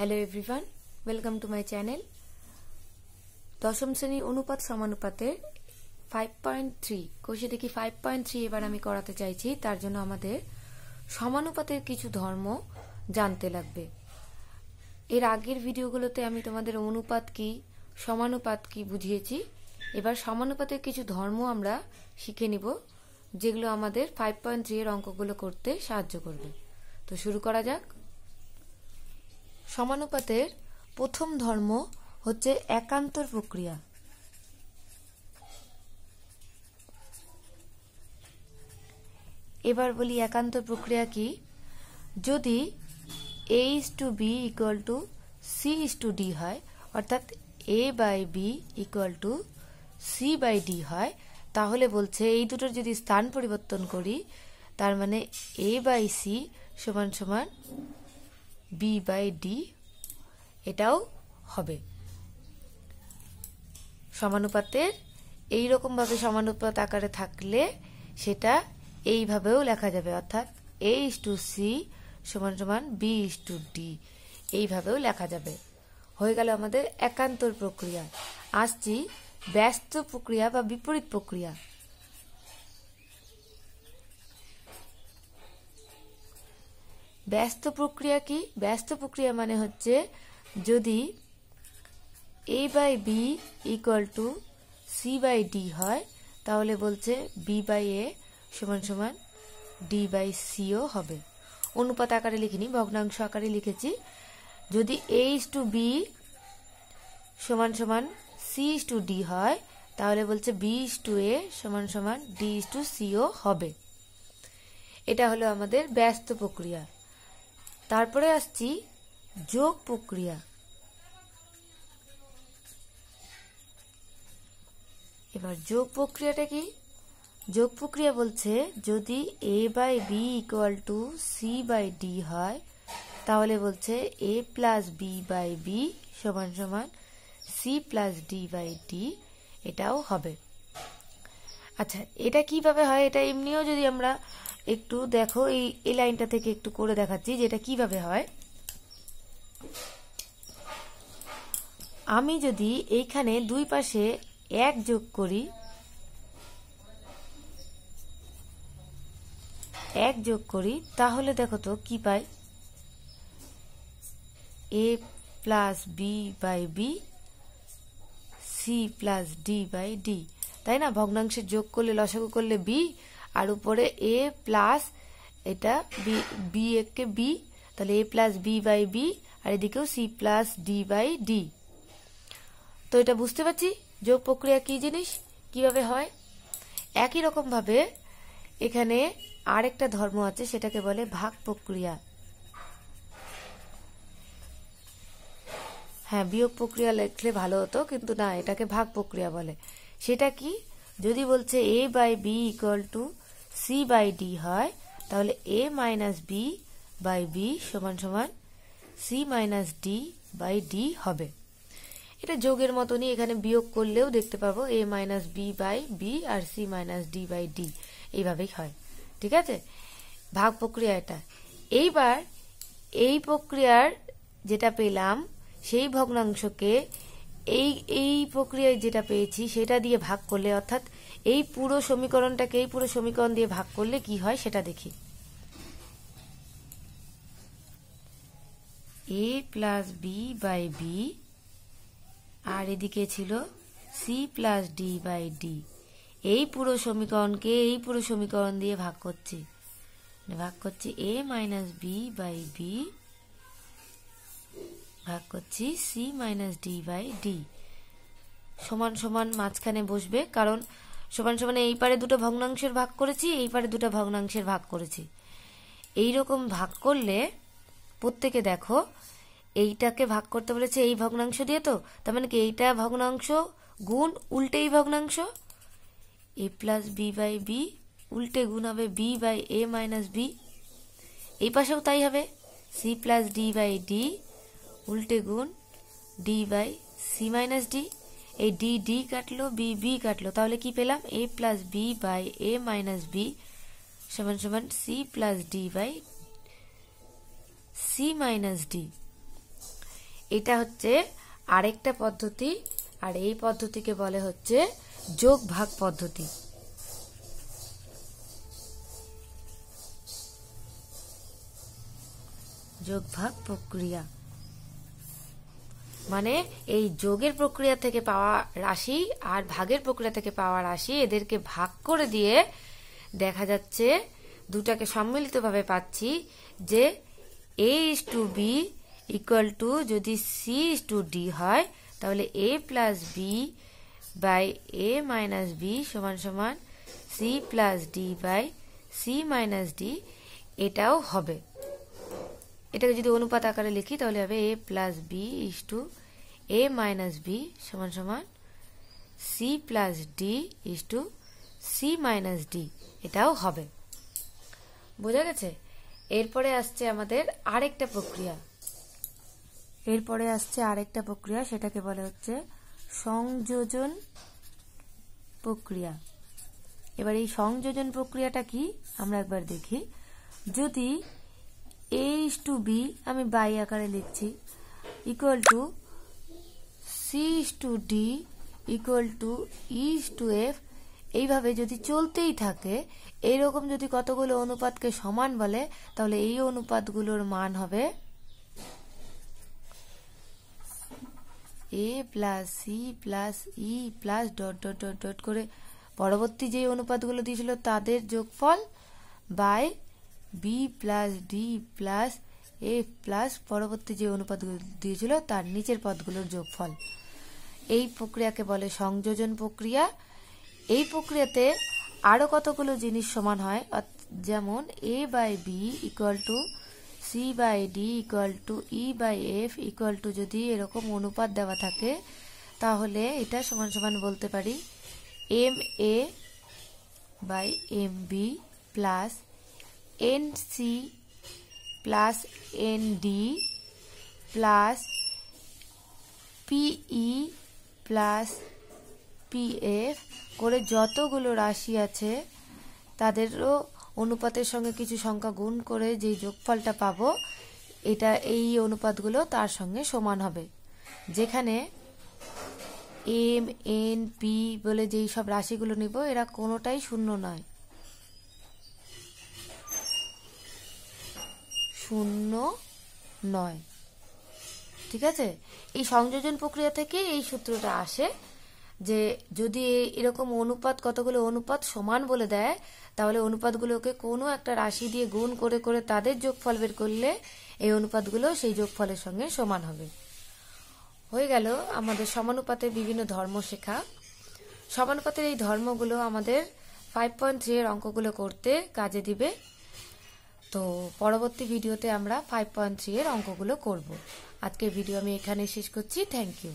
hello everyone welcome to my channel দশম শ্রেণীর অনুপাত সমানুপাতের ফাইভ পয়েন্ট থ্রি কোষে দেখি ফাইভ পয়েন্ট থ্রি এবার আমি করাতে চাইছি তার জন্য আমাদের সমানুপাতের কিছু ধর্ম জানতে লাগবে এর আগের ভিডিওগুলোতে আমি তোমাদের অনুপাত কি সমানুপাত কি বুঝিয়েছি এবার সমানুপাতের কিছু ধর্ম আমরা শিখে নিব যেগুলো আমাদের ফাইভ পয়েন্ট থ্রি এর অঙ্কগুলো করতে সাহায্য করবে তো শুরু করা যাক সমানুপাতের প্রথম ধর্ম হচ্ছে একান্তর প্রক্রিয়া এবার বলি একান্ত প্রক্রিয়া কি যদি A is to B equal to C is to D হয় অর্থাৎ A by B equal to C by D হয় তাহলে বলছে এই দুটোর যদি স্থান পরিবর্তন করি তার মানে এ বাই সি সমান সমান বি বাই ডি এটাও হবে সমানুপাতের এই রকমভাবে সমানুপাত আকারে থাকলে সেটা এইভাবেও লেখা যাবে অর্থাৎ এ ইস টু সি সমান সমান বি ইস টু ডি এইভাবেও লেখা যাবে হয়ে গেল আমাদের একান্তর প্রক্রিয়া আসছি ব্যস্ত প্রক্রিয়া বা বিপরীত প্রক্রিয়া ব্যস্ত প্রক্রিয়া কি ব্যস্ত প্রক্রিয়া মানে হচ্ছে যদি A by B equal to C by D হয় তাহলে বলছে বি বাই এ সমান সমান ডি বাই সিও হবে অনুপাত আকারে লিখিনি ভগ্নাংশ আকারে লিখেছি যদি এ ইস টু বি সমান সমান সি ইস টু ডি হয় তাহলে বলছে বি ইস টু এ সমান সমান ডি ইস টু সিও হবে এটা হলো আমাদের ব্যস্ত প্রক্রিয়া তারপরে আসছি যোগ প্রক্রিয়া এবার যোগ প্রক্রিয়াটা কি যোগ প্রক্রিয়া বলছে যদি A by B equal to C by D হয় তাহলে বলছে A plus B by B সমান সমান C plus D by D এটাও হবে আচ্ছা এটা কিভাবে হয় এটা এমনিও যদি আমরা একটু দেখো এই এই লাইনটা থেকে একটু করে দেখাচ্ছি যে এটা কিভাবে হয় আমি যদি এইখানে দুই পাশে এক যোগ করি এক যোগ করি তাহলে দেখো তো কি পাই A plus B by B C plus D by D তাই না ভগ্নাংশে যোগ করলে লসাগু করলে বি আর উপরে এ প্লাস এটা বি বি একে বি তাহলে A plus B by B আর এদিকেও C plus D by D তো এটা বুঝতে পারছি যোগ প্রক্রিয়া কি জিনিস কিভাবে হয় একই রকমভাবে এখানে আরেকটা ধর্ম আছে সেটাকে বলে ভাগ প্রক্রিয়া হ্যাঁ বিয়োগ প্রক্রিয়া লেখলে ভালো হতো কিন্তু না এটাকে ভাগ প্রক্রিয়া বলে সেটা কি যদি বলছে A by B equal to C by D হয় তাহলে A minus B by B সমান সমান C minus D by D হবে এটা যোগের মতনই এখানে বিয়োগ করলেও দেখতে পাবো A minus B by B আর C minus D by D এইভাবেই হয় ঠিক আছে ভাগ প্রক্রিয়া এটা এইবার এই প্রক্রিয়ার যেটা পেলাম সেই ভগ্নাংশকে এই এই প্রক্রিয়ায় যেটা পেয়েছি সেটা দিয়ে ভাগ করলে অর্থাৎ এই পুরো সমীকরণটাকে এই পুরো সমীকরণ দিয়ে ভাগ করলে কি হয় সেটা দেখি A plus B by B আর এদিকে ছিল C plus D by D এই পুরো সমীকরণকে এই পুরো সমীকরণ দিয়ে ভাগ করছি ভাগ করছি A minus B by B ভাগ করছি C minus D by D সমান সমান মাঝখানে বসবে কারণ সমান সমান এই পারে দুটো ভগ্নাংশের ভাগ করেছি এই পারে দুটো ভগ্নাংশের ভাগ করেছি এই রকম ভাগ করলে প্রত্যেকে দেখো এইটাকে ভাগ করতে বলেছে এই ভগ্নাংশ দিয়ে তো তার মানে কি এইটা ভগ্নাংশ গুণ উল্টে এই ভগ্নাংশ A plus B by B উল্টে গুণ হবে B by A minus B এই পাশেও তাই হবে C plus D by D উল্টে গুণ D by C minus D এই ডি ডি কাটলো বি বি কাটলো তাহলে কি পেলাম A plus B by A minus B সমান সমান C plus D by C minus D এটা হচ্ছে আরেকটা পদ্ধতি আর এই পদ্ধতিকে বলে হচ্ছে যোগ ভাগ পদ্ধতি যোগ ভাগ প্রক্রিয়া মানে এই যোগের প্রক্রিয়া থেকে পাওয়া রাশি আর ভাগের প্রক্রিয়া থেকে পাওয়া রাশি এদেরকে ভাগ করে দিয়ে দেখা যাচ্ছে দুটাকে সম্মিলিতভাবে পাচ্ছি যে A is to B equal to যদি সি ইস টু ডি হয় তাহলে A plus B by A minus B সমান সমান C plus D by C minus D এটাও হবে এটাকে যদি অনুপাত আকারে লিখি তাহলে হবে A plus B is to A minus B সমান সমান C plus D is to C minus D এটাও হবে বোঝা গেছে এরপরে আসছে আমাদের আরেকটা প্রক্রিয়া এরপরে আসছে আরেকটা প্রক্রিয়া সেটাকে বলে হচ্ছে সংযোজন প্রক্রিয়া এবার এই সংযোজন প্রক্রিয়াটা কি আমরা একবার দেখি যদি এইচ টু বি আমি বাই আকারে লিখছি equal to C to D equal to is to F এইভাবে যদি চলতেই থাকে এইরকম যদি কতগুলো অনুপাতকে সমান বলে তাহলে এই অনুপাতগুলোর মান হবে A plus C plus E plus dot dot dot dot করে পরবর্তী যে অনুপাতগুলো দিয়েছিল তাদের যোগফল by B plus D plus F plus পরবর্তী যে অনুপাত দিয়েছিল তার নিচের পদগুলোর যোগফল এই প্রক্রিয়াকে বলে সংযোজন প্রক্রিয়া এই প্রক্রিয়াতে আরও কতগুলো জিনিস সমান হয় যেমন A by B equal to C by D equal to E by F equal to যদি এরকম অনুপাত দেওয়া থাকে তাহলে এটা সমান সমান বলতে পারি M A by M B plus N C plus N D plus P E plus P F করে যতগুলো রাশি আছে তাদেরও অনুপাতের সঙ্গে কিছু সংখ্যা গুণ করে যে যোগফলটা পাবো এটা এই অনুপাতগুলো তার সঙ্গে সমান হবে যেখানে এম এন পি বলে যেই সব রাশিগুলো নিব এরা কোনোটাই শূন্য নয় শূন্য নয় ঠিক আছে এই সংযোজন প্রক্রিয়া থেকে এই সূত্রটা আসে যে যদি এরকম অনুপাত কতগুলো অনুপাত সমান বলে দেয় তাহলে অনুপাতগুলোকে কোনো একটা রাশি দিয়ে গুণ করে করে তাদের যোগফল বের করলে এই অনুপাতগুলো সেই যোগফলের সঙ্গে সমান হবে হয়ে গেল আমাদের সমানুপাতের বিভিন্ন ধর্ম শেখা সমানুপাতের এই ধর্মগুলো আমাদের ফাইভ পয়েন্ট থ্রি এর অঙ্কগুলো করতে কাজে দিবে তো পরবর্তী ভিডিওতে আমরা ফাইভ পয়েন্ট থ্রি এর অঙ্কগুলো করব আজকের ভিডিও আমি এখানে শেষ করছি থ্যাংক ইউ